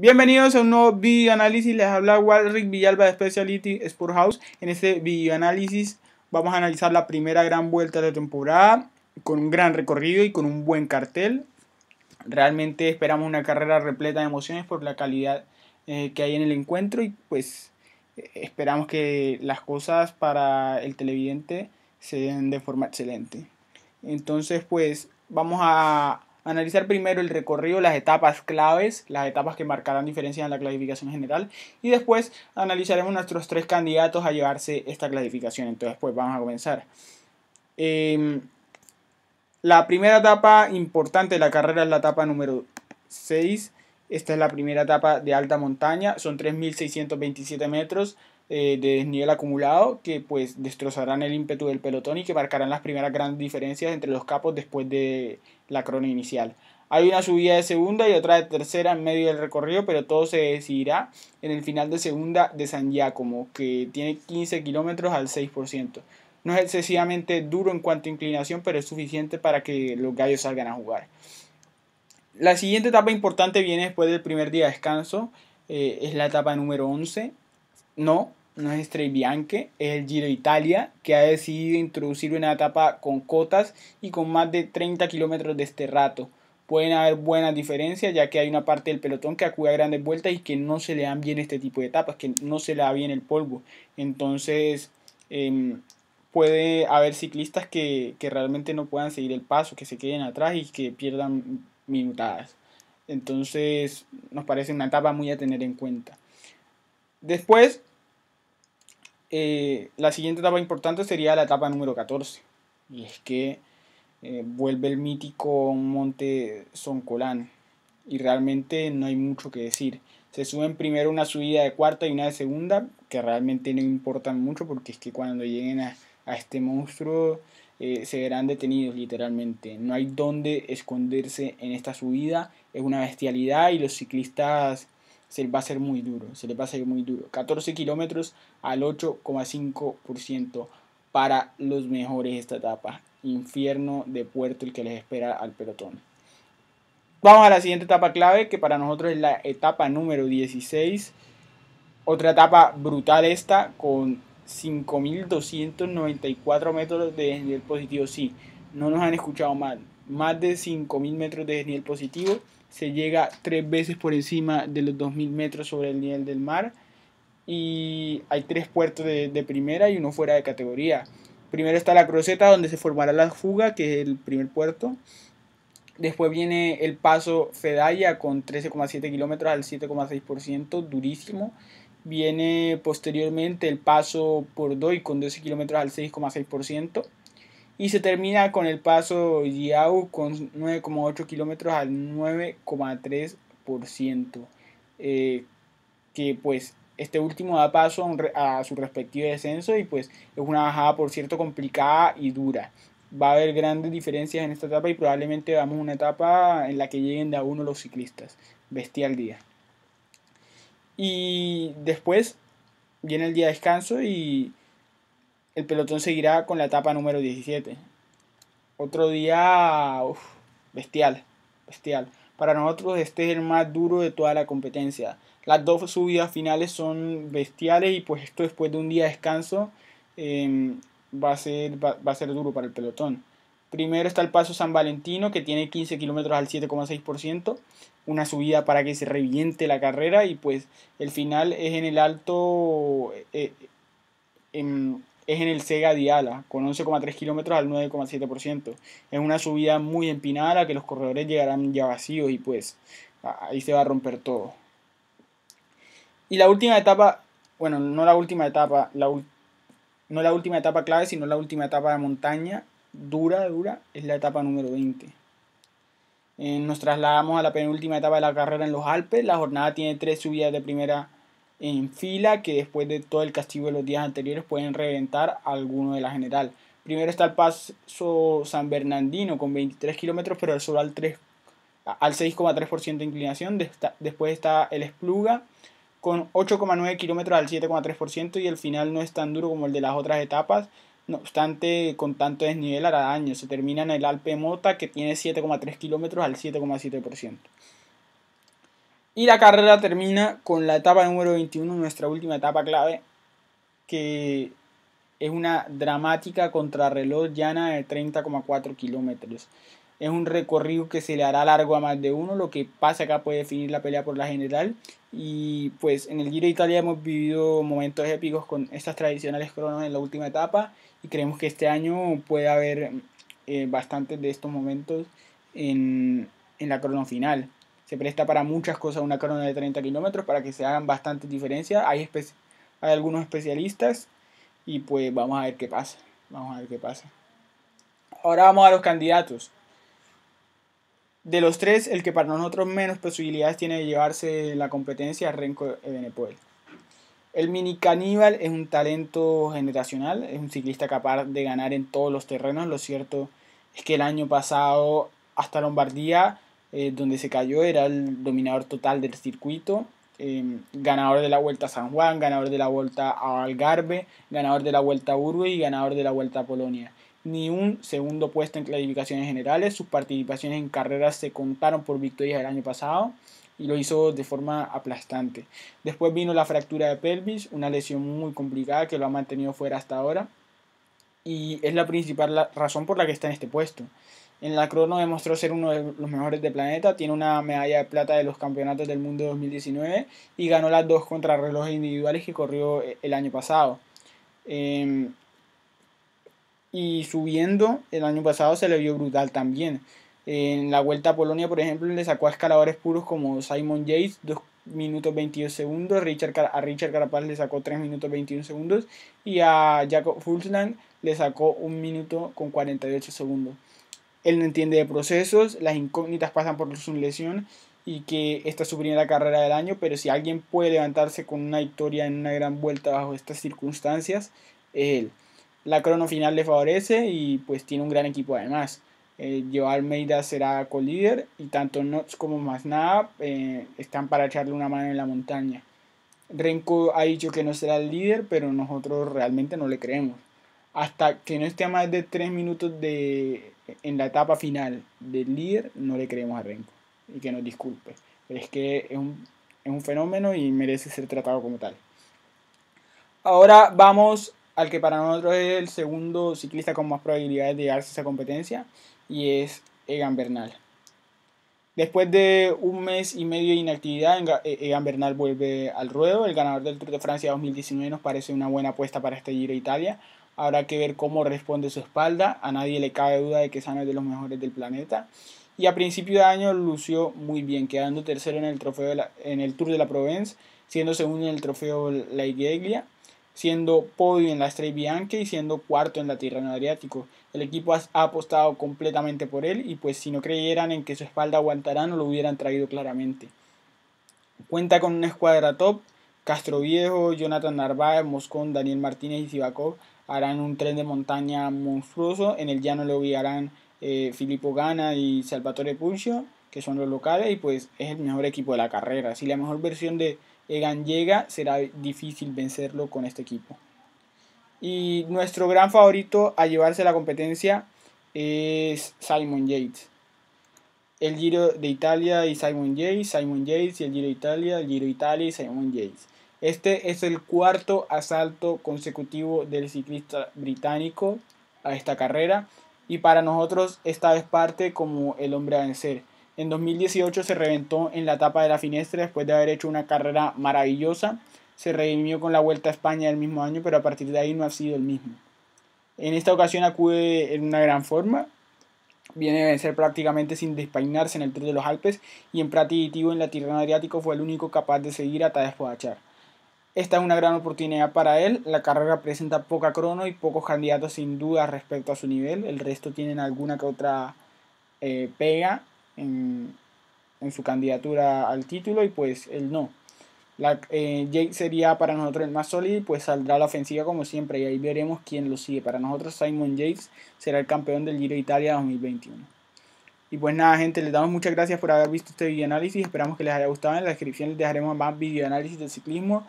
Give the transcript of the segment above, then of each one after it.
Bienvenidos a un nuevo análisis. les habla Walrick Villalba de Speciality Sport House. En este videoanálisis vamos a analizar la primera gran vuelta de temporada con un gran recorrido y con un buen cartel. Realmente esperamos una carrera repleta de emociones por la calidad eh, que hay en el encuentro y pues esperamos que las cosas para el televidente se den de forma excelente. Entonces pues vamos a analizar primero el recorrido, las etapas claves, las etapas que marcarán diferencia en la clasificación general y después analizaremos nuestros tres candidatos a llevarse esta clasificación. Entonces, pues vamos a comenzar. Em, la primera etapa importante de la carrera es la etapa número 6. Esta es la primera etapa de alta montaña, son 3.627 metros. Eh, de desnivel acumulado que pues destrozarán el ímpetu del pelotón y que marcarán las primeras grandes diferencias entre los capos después de la crona inicial. Hay una subida de segunda y otra de tercera en medio del recorrido, pero todo se decidirá en el final de segunda de San Giacomo, que tiene 15 kilómetros al 6%. No es excesivamente duro en cuanto a inclinación, pero es suficiente para que los gallos salgan a jugar. La siguiente etapa importante viene después del primer día de descanso, eh, es la etapa número 11. No, no es Stray es el Giro Italia, que ha decidido introducir una etapa con cotas y con más de 30 kilómetros de este rato. Pueden haber buenas diferencias, ya que hay una parte del pelotón que acude a grandes vueltas y que no se le dan bien este tipo de etapas, que no se le da bien el polvo. Entonces, em, puede haber ciclistas que, que realmente no puedan seguir el paso, que se queden atrás y que pierdan minutadas. Entonces, nos parece una etapa muy a tener en cuenta. Después eh, la siguiente etapa importante sería la etapa número 14. Y es que eh, vuelve el mítico monte Soncolán. Y realmente no hay mucho que decir. Se suben primero una subida de cuarta y una de segunda, que realmente no importan mucho porque es que cuando lleguen a, este monstruo eh, se verán detenidos literalmente. No hay dónde esconderse en esta subida. Es una bestialidad y los ciclistas se les va a ser muy duro, se les va a ser muy duro. 14 kilómetros al 8,5% para los mejores esta etapa. Infierno de puerto el que les espera al pelotón. Vamos a la siguiente etapa clave, que para nosotros es la etapa número 16. Otra etapa brutal esta, con 5.294 metros de desnivel positivo. Sí, no nos han escuchado mal. Más de 5.000 metros de desnivel positivo se llega tres veces por encima de los 2.000 metros sobre el nivel del mar y hay tres puertos de, primera y uno fuera de categoría. Primero está la Croseta donde se formará la fuga, que es el primer puerto. Después viene el paso Fedaya con 13,7 kilómetros al 7,6%, durísimo. Viene posteriormente el paso Pordoy con 12 kilómetros al 6,6% y se termina con el paso Diau con 9,8 kilómetros al 9,3%. Eh, que pues este último da paso a, su respectivo descenso y pues es una bajada por cierto complicada y dura. Va a haber grandes diferencias en esta etapa y probablemente vamos una etapa en la que lleguen de a uno los ciclistas. Bestial día. Y después viene el día de descanso y el pelotón seguirá con la etapa número 17. Otro día bestial, bestial. Para nosotros este es el más duro de toda la competencia. Las dos subidas finales son bestiales y pues esto después de un día de descanso em, va, a ser, va, a ser duro para el pelotón. Primero está el paso San Valentino, que tiene 15 kilómetros al 7,6%, una subida para que se reviente la carrera y pues el final es en el alto, en, eh, eh, em, es en el Sega Diala, con 11,3 kilómetros al 9,7%. Es una subida muy empinada que los corredores llegarán ya vacíos y pues ahí se va a romper todo. Y la última etapa, bueno, no la última etapa, la no la última etapa clave, sino la última etapa de montaña, dura, dura, es la etapa número 20. Eh, nos trasladamos a la penúltima etapa de la carrera en los Alpes. La jornada tiene tres subidas de primera en fila que después de todo el castigo de los días anteriores pueden reventar alguno de la general. Primero está el paso San Bernardino con 23 kilómetros, pero al, 3, al 6,3% de inclinación. Después está el Espluga con 8,9 kilómetros al 7,3% y el final no es tan duro como el de las otras etapas. No obstante, con tanto desnivel hará daño. Se termina en el Alpe Mota que tiene 7,3 kilómetros al 7,7%. Y la carrera termina con la etapa número 21, nuestra última etapa clave, que es una dramática contrarreloj llana de 30,4 kilómetros. Es un recorrido que se le hará largo a más de uno. Lo que pasa acá puede definir la pelea por la general. Y pues en el Giro de Italia hemos vivido momentos épicos con estas tradicionales cronos en la última etapa. Y creemos que este año puede haber eh, bastantes de estos momentos en, en la crono final se presta para muchas cosas una corona de 30 kilómetros para que se hagan bastantes diferencias. Hay, hay algunos especialistas y pues vamos a ver qué pasa. Vamos a ver qué pasa. Ahora vamos a los candidatos. De los tres, el que para nosotros menos posibilidades tiene de llevarse la competencia es Renko Ebenepoel. El mini caníbal es un talento generacional, es un ciclista capaz de ganar en todos los terrenos. Lo cierto es que el año pasado hasta Lombardía eh, donde se cayó, era el dominador total del circuito, eh, ganador de la Vuelta a San Juan, ganador de la Vuelta a Algarve, ganador de la Vuelta a Uruguay y ganador de la Vuelta a Polonia. Ni un segundo puesto en clasificaciones generales, sus participaciones en carreras se contaron por victorias el año pasado y lo hizo de forma aplastante. Después vino la fractura de pelvis, una lesión muy complicada que lo ha mantenido fuera hasta ahora y es la principal razón por la que está en este puesto. En la crono demostró ser uno de los mejores del planeta, tiene una medalla de plata de los campeonatos del mundo 2019 y ganó las dos contrarrelojes individuales que corrió eh, el año pasado. Em, y subiendo, el año pasado se le vio brutal también. En la Vuelta a Polonia, por ejemplo, le sacó a escaladores puros como Simon Yates, 2 minutos 22 segundos, Richard, a Richard Carapaz le sacó 3 minutos 21 segundos y a Jacob Fulsland le sacó 1 minuto con 48 segundos él no entiende de procesos, las incógnitas pasan por su lesión y que esta es su primera carrera del año, pero si alguien puede levantarse con una victoria en una gran vuelta bajo estas circunstancias, es él. La crono final le favorece y pues tiene un gran equipo además. Eh, Almeida será co-líder y tanto Nuts como nada eh, están para echarle una mano en la montaña. Renko ha dicho que no será el líder, pero nosotros realmente no le creemos. Hasta que no esté a más de 3 minutos de en la etapa final del líder no le creemos a Renko y que nos disculpe. Pero es que es un, fenómeno y merece ser tratado como tal. Ahora vamos al que para nosotros es el segundo ciclista con más probabilidades de llegarse a esa competencia y es Egan Bernal. Después de un mes y medio de inactividad, eh, Egan Bernal vuelve al ruedo. El ganador del Tour de Francia 2019 nos parece una buena apuesta para este Giro Italia, Habrá que ver cómo responde su espalda. A nadie le cabe duda de que Sano es de los mejores del planeta. Y a principio de año lució muy bien, quedando tercero en el, trofeo en el Tour de la Provence, siendo segundo en el trofeo La Iglesia, siendo podio en la Estrella Bianca y siendo cuarto en la Tirreno Adriático. El equipo ha apostado completamente por él y pues si no creyeran en que su espalda aguantará no lo hubieran traído claramente. Cuenta con una escuadra top, Castro Viejo, Jonathan Narváez, Moscón, Daniel Martínez y Sivakov, harán un tren de montaña monstruoso, en el llano lo guiarán eh, Filippo Gana y Salvatore Puccio, que son los locales, y pues es el mejor equipo de la carrera. Si la mejor versión de Egan llega, será difícil vencerlo con este equipo. Y nuestro gran favorito a llevarse la competencia es Simon Yates. El Giro de Italia y Simon Yates, Simon Yates y el Giro de Italia, el Giro de Italia y Simon Yates. Este es el cuarto asalto consecutivo del ciclista británico a esta carrera y para nosotros esta vez parte como el hombre a vencer. En 2018 se reventó en la etapa de la Finestra después de haber hecho una carrera maravillosa. Se redimió con la Vuelta a España el mismo año, pero a partir de ahí no ha sido el mismo. En esta ocasión acude en una gran forma. Viene a vencer prácticamente sin despainarse en el Tour de los Alpes y en Pratitivo en la Tirana Adriático fue el único capaz de seguir a Tadej esta es una gran oportunidad para él. La carrera presenta poca crono y pocos candidatos sin duda respecto a su nivel. El resto tienen alguna que otra eh, pega en, su candidatura al título y pues él no. La, eh, sería para nosotros el más sólido y pues saldrá a la ofensiva como siempre y ahí veremos quién lo sigue. Para nosotros Simon Yates será el campeón del Giro de Italia 2021. Y pues nada, gente, les damos muchas gracias por haber visto este videoanálisis. Esperamos que les haya gustado. En la descripción les dejaremos más videoanálisis del ciclismo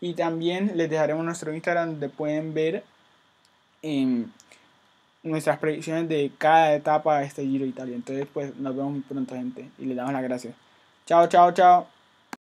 y también les dejaremos nuestro Instagram donde pueden ver em, nuestras predicciones de cada etapa de este Giro Italia. Entonces, pues nos vemos muy pronto, gente. Y les damos las gracias. Chao, chao, chao.